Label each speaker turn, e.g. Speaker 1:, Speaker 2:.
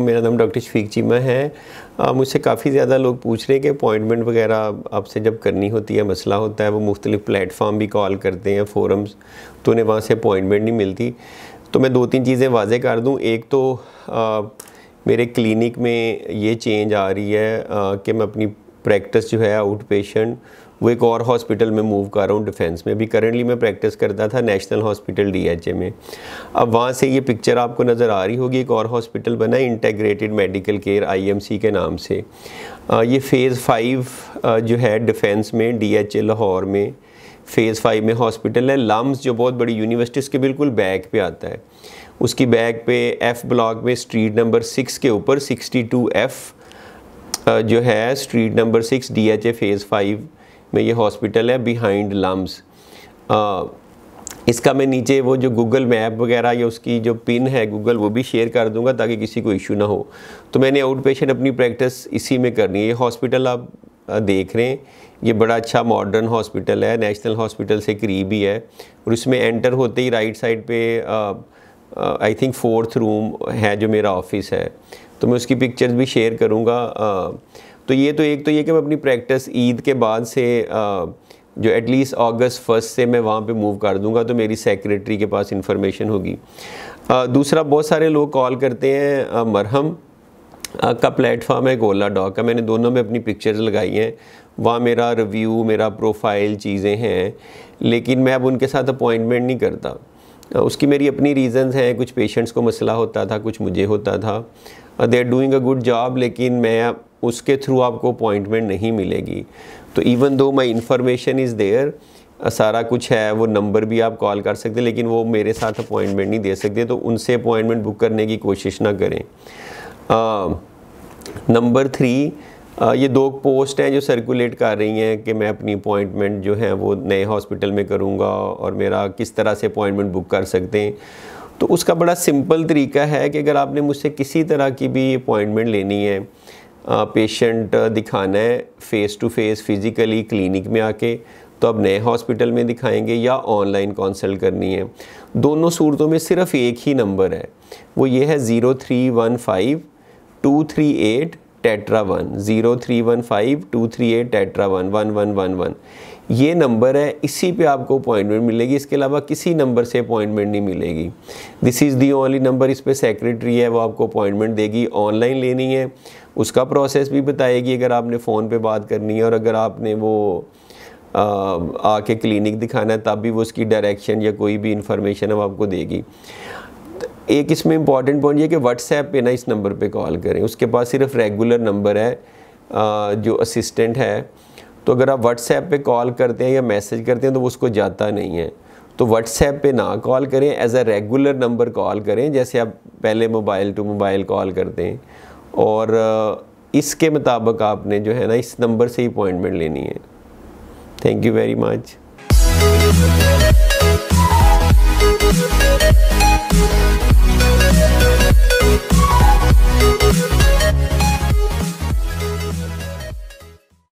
Speaker 1: तो मेरा नाम डॉक्टर शफीक चीमा है मुझसे काफ़ी ज़्यादा लोग पूछ रहे हैं कि अपॉइंटमेंट वगैरह आपसे जब करनी होती है मसला होता है वो मुख्तलिफ़ प्लेटफॉर्म भी कॉल करते हैं फोरम्स तो उन्हें वहाँ से अपॉइंटमेंट नहीं मिलती तो मैं दो तीन चीज़ें वाजे कर दूँ एक तो आ, मेरे क्लिनिक में ये चेंज आ रही है आ, कि मैं अपनी प्रैक्टिस जो है आउट पेशेंट वो एक और हॉस्पिटल में मूव कर रहा हूँ डिफेंस में अभी करेंटली मैं प्रैक्टिस करता था नेशनल हॉस्पिटल डीएचए में अब वहाँ से ये पिक्चर आपको नज़र आ रही होगी एक और हॉस्पिटल बना इंटेग्रेटेड मेडिकल केयर आईएमसी के नाम से आ, ये फ़ेज़ फाइव जो है डिफेंस में डीएचए लाहौर में फ़ेज़ फाइव में हॉस्पिटल है लम्स जो बहुत बड़ी यूनिवर्सिटीज़ के बिल्कुल बैक पर आता है उसकी बैक पे एफ़ ब्लॉक में स्ट्रीट नंबर सिक्स के ऊपर सिक्सटी टू एफ़ जो है street number six D H A phase five में ये हॉस्पिटल है बिहाइंड लम्स इसका मैं नीचे वो जो गूगल मैप वगैरह या उसकी जो पिन है गूगल वो भी शेयर कर दूंगा ताकि किसी को इशू ना हो तो मैंने आउट पेशेंट अपनी प्रैक्टिस इसी में करनी है ये हॉस्पिटल आप देख रहे हैं ये बड़ा अच्छा मॉडर्न हॉस्पिटल है नेशनल हॉस्पिटल से करीब ही है और उसमें एंटर होते ही राइट साइड पे आई थिंक फोर्थ रूम है जो मेरा ऑफिस है तो मैं उसकी पिक्चर्स भी शेयर करूँगा तो ये तो एक तो ये कि मैं अपनी प्रैक्टिस ईद के बाद से आ, जो एटलीस्ट अगस्त फर्स्ट से मैं वहाँ पे मूव कर दूँगा तो मेरी सेक्रेटरी के पास इन्फॉर्मेशन होगी दूसरा बहुत सारे लोग कॉल करते हैं आ, मरहम आ, का प्लेटफॉर्म है गोला डॉक का मैंने दोनों में अपनी पिक्चर्स लगाई हैं वहाँ मेरा रिव्यू मेरा प्रोफाइल चीज़ें हैं लेकिन मैं अब उनके साथ अपॉइंटमेंट नहीं करता उसकी मेरी अपनी रीज़न्स हैं कुछ पेशेंट्स को मसला होता था कुछ मुझे होता था they are doing a good job लेकिन मैं उसके थ्रू आपको अपॉइंटमेंट नहीं मिलेगी तो even though my information is there सारा कुछ है वो नंबर भी आप कॉल कर सकते लेकिन वो मेरे साथ अपॉइंटमेंट नहीं दे सकते तो उनसे अपॉइंटमेंट बुक करने की कोशिश ना करें नंबर थ्री ये दो पोस्ट हैं जो सर्कुलेट कर रही हैं कि मैं अपनी अपॉइंटमेंट जो है वो नए हॉस्पिटल में करूँगा और मेरा किस तरह से अपॉइंटमेंट बुक कर सकते हैं तो उसका बड़ा सिंपल तरीका है कि अगर आपने मुझसे किसी तरह की भी अपॉइंटमेंट लेनी है पेशेंट दिखाना है face to face physically clinic में आके तो अब नए हॉस्पिटल में दिखाएंगे या ऑनलाइन कंसल्ट करनी है दोनों सूरतों में सिर्फ़ एक ही नंबर है वो ये है zero three one five two three eight tetra one zero three one five two three eight tetra one one one one one ये नंबर है इसी पे आपको अपॉइंटमेंट मिलेगी इसके अलावा किसी नंबर से अपॉइंटमेंट नहीं मिलेगी this is the only number इस पर सेक्रेटरी है वो आपको अपॉइंटमेंट देगी ऑनलाइन लेनी है उसका प्रोसेस भी बताएगी अगर आपने फ़ोन पे बात करनी है और अगर आपने वो आके क्लिनिक दिखाना है तब भी वो उसकी डायरेक्शन या कोई भी इंफॉर्मेशन अब आपको देगी तो एक इसमें इंपॉर्टेंट पॉइंट ये कि व्हाट्सएप पे ना इस नंबर पे कॉल करें उसके पास सिर्फ रेगुलर नंबर है जो असिस्टेंट है तो अगर आप व्हाट्सएप पे कॉल करते हैं या मैसेज करते हैं तो वो उसको जाता नहीं है तो व्हाट्सएप पे ना कॉल करें as a regular number call करें जैसे आप पहले मोबाइल टू मोबाइल कॉल करते हैं और इसके मुताबिक आपने जो है ना इस नंबर से ही अपॉइंटमेंट लेनी है थैंक यू वेरी मच